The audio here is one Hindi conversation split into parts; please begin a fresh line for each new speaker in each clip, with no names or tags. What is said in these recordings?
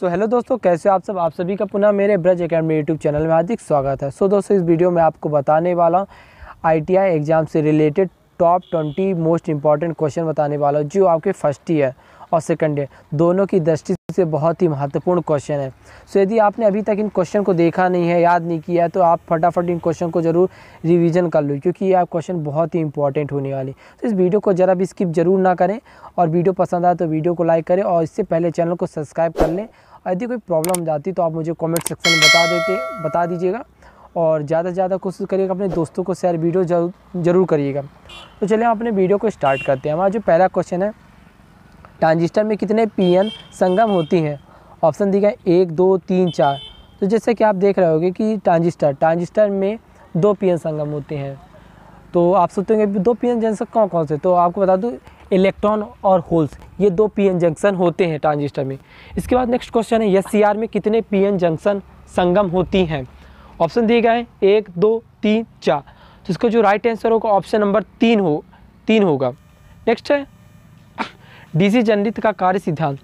सो so, हेलो दोस्तों कैसे आप सब आप सभी का पुनः मेरे ब्रज अकेडमी यूट्यूब चैनल में हार्दिक स्वागत है सो so, दोस्तों इस वीडियो में आपको बताने वाला हूँ आईटीआई एग्ज़ाम से related top twenty most important question बताने वाला हूँ जो आपके फर्स्ट ईयर और सेकंड ईयर दोनों की दृष्टि से बहुत ही महत्वपूर्ण क्वेश्चन है सो यदि आपने अभी तक इन क्वेश्चन को देखा नहीं है याद नहीं किया है तो आप फटाफट इन क्वेश्चन को जरूर रिवीजन कर लो क्योंकि ये क्वेश्चन बहुत ही इंपॉर्टेंट होने वाली तो इस वीडियो को ज़रा भी स्किप जरूर ना करें और वीडियो पसंद आए तो वीडियो को लाइक करें और इससे पहले चैनल को सब्सक्राइब कर लें यदि कोई प्रॉब्लम जाती तो आप मुझे कमेंट सेक्शन में बता देते बता दीजिएगा और ज़्यादा से ज़्यादा कोशिश करिएगा अपने दोस्तों को शेयर वीडियो जरूर जरूर करिएगा तो चलिए हम अपने वीडियो को स्टार्ट करते हैं हमारा जो पहला क्वेश्चन है ट्रांजिस्टर में कितने पी संगम होती हैं ऑप्शन दी गए एक दो तीन चार तो जैसे कि आप देख रहे होगे कि ट्रांजिस्टर ट्रांजिस्टर में दो पी संगम होते हैं तो आप सोचते होंगे दो एन जंक्शन कौन कौन से तो आपको बता दूँ इलेक्ट्रॉन और होल्स ये दो एन जंक्शन होते हैं ट्रांजिस्टर में इसके बाद नेक्स्ट क्वेश्चन है एस में कितने एन जंक्शन संगम होती हैं ऑप्शन दिए गए हैं एक दो तीन चार तो इसका जो राइट आंसर होगा ऑप्शन नंबर तीन हो तीन होगा नेक्स्ट है डीसी जनरित का कार्य सिद्धांत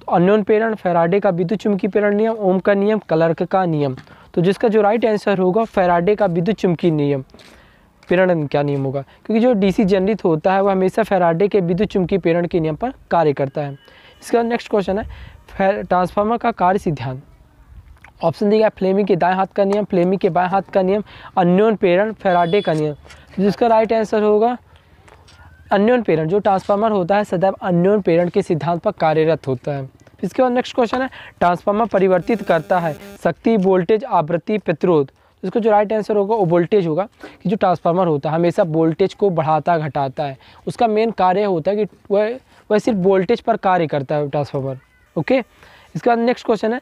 तो अन्योन प्रेरण फेराडे का विद्युत चुमकी प्रेरण नियम ओम का नियम क्लर्क का नियम तो जिसका जो राइट आंसर होगा फेराडे का विद्युत चुमकी नियम प्रेरण क्या नियम होगा क्योंकि जो डीसी जनरित होता है वह हमेशा फेराडे के विद्युत चुमकी प्रेरण के नियम पर कार्य करता है इसका नेक्स्ट क्वेश्चन है ट्रांसफार्मर का कार्य सिद्धांत ऑप्शन दिया फ्लेमी के दाएं हाथ का नियम फ्लेमी के बाएं हाथ का नियम अन्योन प्रेरण फेराडे का नियम तो जिसका राइट आंसर होगा अन्योन पेरेंट जो ट्रांसफार्मर होता है सदैव अन्योन पेरेंट के सिद्धांत पर कार्यरत होता है इसके बाद नेक्स्ट क्वेश्चन है ट्रांसफार्मर परिवर्तित करता है शक्ति वोल्टेज आवृत्ति प्रतिरोध इसका जो राइट आंसर होगा वो वोल्टेज होगा कि जो ट्रांसफार्मर होता है हमेशा वोल्टेज को बढ़ाता घटाता है उसका मेन कार्य होता है कि वह वह सिर्फ वोल्टेज पर कार्य करता है ट्रांसफार्मर ओके इसके बाद नेक्स्ट क्वेश्चन है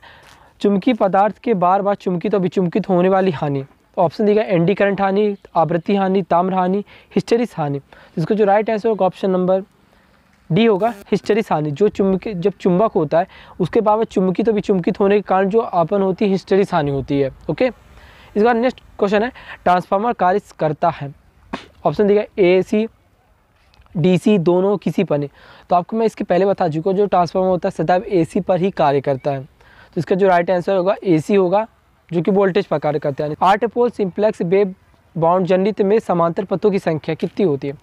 चुमकी पदार्थ के बार बार चुमकित तो अभी चुमकित होने वाली हानि तो ऑप्शन दिया एंडी करंट हानि आवृत्ति हानि ताम्र हानि हिस्टरिस हानि जिसका जो राइट आंसर होगा ऑप्शन नंबर डी होगा हिस्टरिस हानि जो चुंबक जब चुंबक होता है उसके बाद चुंबकी तो चुंबकित होने के कारण जो आपन होती है हिस्टरिस हानि होती है ओके इसके बाद नेक्स्ट क्वेश्चन है ट्रांसफार्मर कार्य करता है ऑप्शन दिया ए सी डीसी दोनों किसी पर नहीं तो आपको मैं इसके पहले बता चुका हूँ जो ट्रांसफार्मर होता है सदैव एसी पर ही कार्य करता है तो इसका जो राइट आंसर होगा एसी होगा जो कि वोल्टेज पर करते हैं आठ पोल सिंप्लेक्स बे बाउंड जनित में समांतर पथों की संख्या कितनी होती है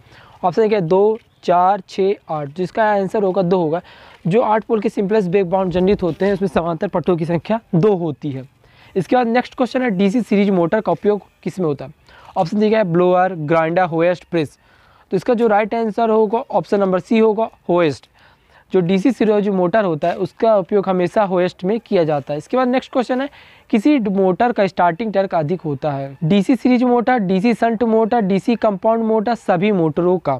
ऑप्शन क्या है दो चार छः आठ जिसका आंसर होगा दो होगा जो आठ पोल के सिंप्लेक्स बे बाउंड जनित होते हैं उसमें समांतर पथों की संख्या दो होती है इसके बाद नेक्स्ट क्वेश्चन है डी सीरीज मोटर का उपयोग किस में होता है ऑप्शन देखा है ब्लोअर ग्राइंडर होएस्ट प्रेस तो इसका जो राइट आंसर होगा ऑप्शन नंबर सी होगा होएस्ट जो डी सी जो मोटर होता है उसका उपयोग हमेशा होएस्ट में किया जाता है इसके बाद नेक्स्ट क्वेश्चन है किसी मोटर का स्टार्टिंग टर्क अधिक होता है DC series motor DC shunt motor DC compound motor सभी मोटरों का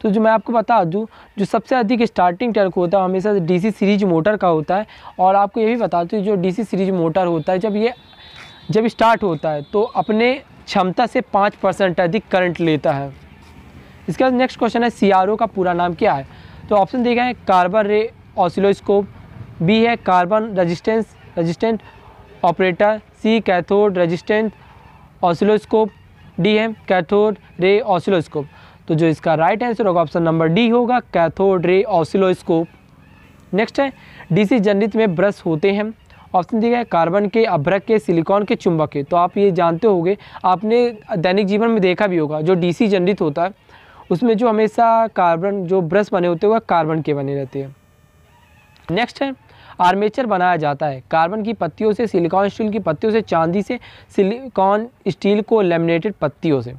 तो जो मैं आपको बता दूँ जो सबसे अधिक स्टार्टिंग टर्क होता है हमेशा डीसी सीरीज मोटर का होता है और आपको ये भी बता दूँ जो डीसी सीरीज मोटर होता है जब ये जब स्टार्ट होता है तो अपने क्षमता से पाँच परसेंट अधिक करंट लेता है इसके बाद नेक्स्ट क्वेश्चन है सी का पूरा नाम क्या है तो ऑप्शन दिए गए कार्बन रे ऑसिलोस्कोप बी है carbon resistance resistant operator C cathode resistant oscilloscope D है कैथोड रे ऑसिलोस्कोप तो जो इसका राइट आंसर होगा ऑप्शन नंबर डी होगा कैथोड रे ऑसिलोस्कोप नेक्स्ट है डीसी जनरित में ब्रश होते हैं ऑप्शन दिया है कार्बन के अभ्रक के सिलिकॉन के चुंबक के तो आप ये जानते होंगे आपने दैनिक जीवन में देखा भी होगा जो डीसी जनरित होता है उसमें जो हमेशा कार्बन जो ब्रश बने होते हैं वह कार्बन के बने रहते हैं नेक्स्ट है आर्मेचर बनाया जाता है कार्बन की पत्तियों से सिलिकॉन स्टील की पत्तियों से चांदी से सिलिकॉन स्टील को लेमिनेटेड पत्तियों से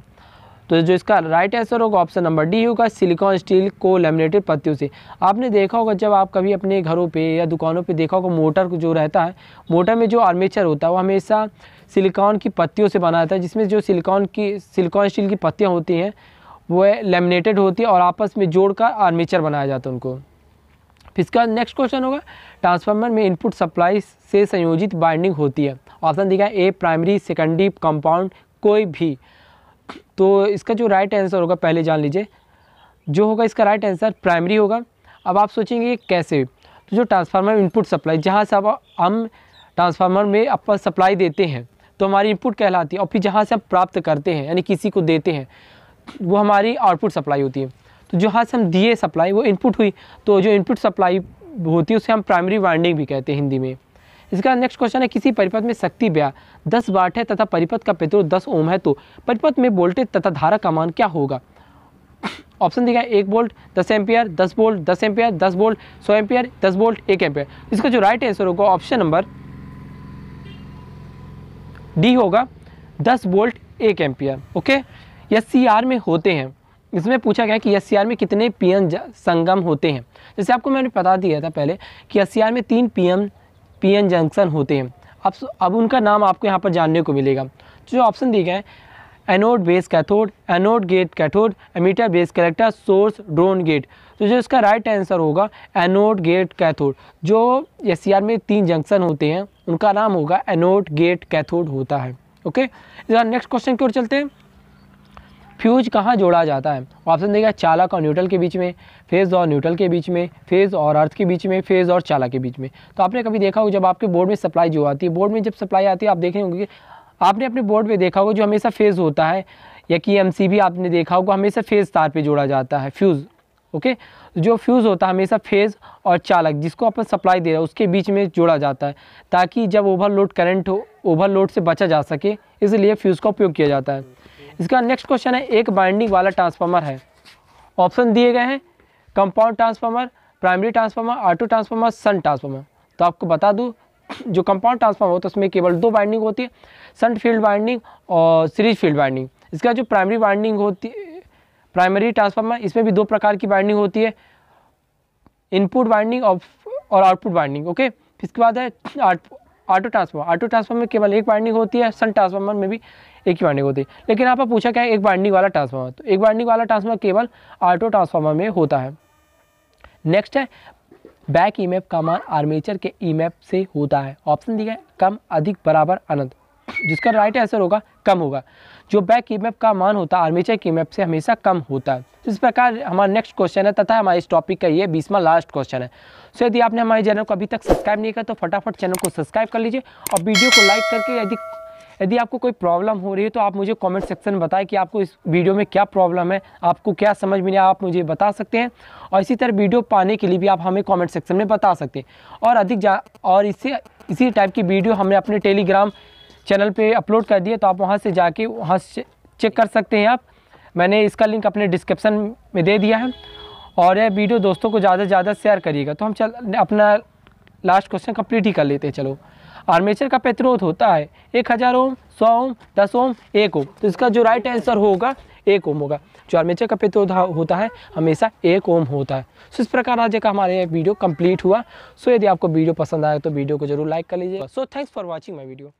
तो जो इसका राइट आंसर होगा ऑप्शन नंबर डी होगा सिलिकॉन स्टील को लेमिनेटेड पत्तियों से आपने देखा होगा जब आप कभी अपने घरों पे या दुकानों पे देखा होगा मोटर जो रहता है मोटर में जो आर्मेचर होता है वो हमेशा सिलिकॉन की पत्तियों से बना रहता है जिसमें जो सिलिकॉन की सिलिकॉन स्टील की पत्तियाँ होती हैं वो लेमिनेटेड होती है और आपस में जोड़कर आर्मेचर बनाया जाता है उनको फिर इसका नेक्स्ट क्वेश्चन होगा ट्रांसफार्मर में इनपुट सप्लाई से संयोजित बाइंडिंग होती है ऑप्शन दिखा ए प्राइमरी सेकेंडरी कंपाउंड कोई भी तो इसका जो राइट आंसर होगा पहले जान लीजिए जो होगा इसका राइट आंसर प्राइमरी होगा अब आप सोचेंगे कैसे तो जो ट्रांसफार्मर इनपुट सप्लाई जहाँ से आप हम ट्रांसफार्मर में अपन सप्लाई देते हैं तो हमारी इनपुट कहलाती है और फिर जहाँ से हम प्राप्त करते हैं यानी किसी को देते हैं वो हमारी आउटपुट सप्लाई होती है तो जो हाथ से हम दिए सप्लाई वो इनपुट हुई तो जो इनपुट सप्लाई होती है उसे हम प्राइमरी वाइंडिंग भी कहते हैं हिंदी में इसका नेक्स्ट क्वेश्चन है किसी परिपथ में शक्ति ब्याह दस वाट है तथा परिपथ का पेत्रो दस ओम है तो परिपथ में वोल्टेज तथा धारा का मान क्या होगा ऑप्शन दिया है एक वोल्ट दस एम्पियर दस वोल्ट दस एम्पियर दस वोल्ट सौ एम्पियर दस वोल्ट एक एम्पियर इसका जो राइट आंसर होगा ऑप्शन नंबर डी होगा दस वोल्ट एक एम्पियर ओके एस में होते हैं इसमें पूछा गया कि एस में कितने पी संगम होते हैं जैसे आपको मैंने बता दिया था पहले कि एस में तीन पी पीएन जंक्शन होते हैं अब अब उनका नाम आपको यहाँ पर जानने को मिलेगा तो जो ऑप्शन दिए गए anode base cathode anode gate cathode emitter base collector source drain gate तो जो इसका राइट आंसर होगा एनोड गेट कैथोड जो एस में तीन जंक्शन होते हैं उनका नाम होगा एनोड गेट कैथोड होता है ओके नेक्स्ट क्वेश्चन की ओर चलते हैं फ्यूज कहाँ जोड़ा जाता है ऑप्शन देखा चालक और न्यूट्रल के बीच में फेज़ और न्यूट्रल के बीच में फेज़ और अर्थ के बीच में फेज़ और चालक के बीच में तो आपने कभी देखा होगा जब आपके बोर्ड में सप्लाई जो आती है बोर्ड में जब सप्लाई आती है आप देखेंगे होंगे आपने अपने बोर्ड पर देखा होगा जो हमेशा फेज़ होता है या कि एम भी आपने देखा होगा हमेशा फेज़ तार पर जोड़ा जाता है फ्यूज़ ओके जो फ्यूज़ होता है हमेशा फेज़ और चालक जिसको अपन सप्लाई दे रहा है उसके बीच में जोड़ा जाता है ताकि जब ओवरलोड करंट हो ओवरलोड से बचा जा सके इसलिए फ्यूज़ का उपयोग किया जाता है इसका नेक्स्ट क्वेश्चन है एक बाइंडिंग वाला ट्रांसफार्मर है ऑप्शन दिए गए हैं compound transformer primary transformer auto transformer sun transformer तो आपको बता दूँ जो कंपाउंड ट्रांसफार्मर होता है उसमें केवल दो बाइंडिंग होती है सन्ट फील्ड बाइंडिंग और सीरीज फील्ड बाइंडिंग इसका जो प्राइमरी बाइंडिंग होती है प्राइमरी ट्रांसफार्मर इसमें भी दो प्रकार की बाइंडिंग होती है इनपुट बाइंडिंग और आउटपुट बाइंडिंग ओके इसके बाद है ऑटो ट्रांसफॉर्मर ऑटो ट्रांसफॉर्मर में केवल एक वाइंडिंग होती है सन ट्रांसफॉर्मर में भी एक ही वाइंडिंग होती है लेकिन यहाँ पर पूछा क्या है एक वाइंडिंग वाला ट्रांसफॉर्मर तो एक वाइंडिंग वाला ट्रांसफॉर्मर केवल ऑटो ट्रांसफॉर्मर में होता है नेक्स्ट है बैक मैप का मान आर्मेचर के मैप e से होता है ऑप्शन दिया है कम अधिक बराबर अनंत जिसका राइट आंसर होगा कम होगा जो बैक ई का मान होता है आर्मीचर की मैप से हमेशा कम होता है इस प्रकार हमारा नेक्स्ट क्वेश्चन है तथा हमारे इस टॉपिक का ये बीसवा लास्ट क्वेश्चन है सो यदि आपने हमारे चैनल को अभी तक सब्सक्राइब नहीं किया तो फटाफट चैनल को सब्सक्राइब कर लीजिए और वीडियो को लाइक करके यदि यदि आपको कोई प्रॉब्लम हो रही है तो आप मुझे कमेंट सेक्शन में बताएं कि आपको इस वीडियो में क्या प्रॉब्लम है आपको क्या समझ में नहीं आप मुझे बता सकते हैं और इसी तरह वीडियो पाने के लिए भी आप हमें कमेंट सेक्शन में बता सकते हैं और अधिक जा और इससे इसी टाइप की वीडियो हमने अपने टेलीग्राम चैनल पे अपलोड कर दिए तो आप वहाँ से जाके वहाँ से चेक कर सकते हैं आप मैंने इसका लिंक अपने डिस्क्रिप्सन में दे दिया है और यह वीडियो दोस्तों को ज़्यादा से ज़्यादा शेयर करिएगा तो हम चल अपना लास्ट क्वेश्चन कम्प्लीट ही कर लेते हैं चलो आर्मेचर का प्रतिरोध होता है एक हज़ार ओम सौ ओम दस ओम एक ओम तो इसका जो राइट आंसर होगा एक ओम होगा जो आर्मेचर का प्रतिरोध होता है हमेशा एक ओम होता है सो तो इस प्रकार आज का हमारा वीडियो कंप्लीट हुआ सो यदि आपको वीडियो पसंद आया तो वीडियो को जरूर लाइक कर लीजिएगा so thanks for watching my video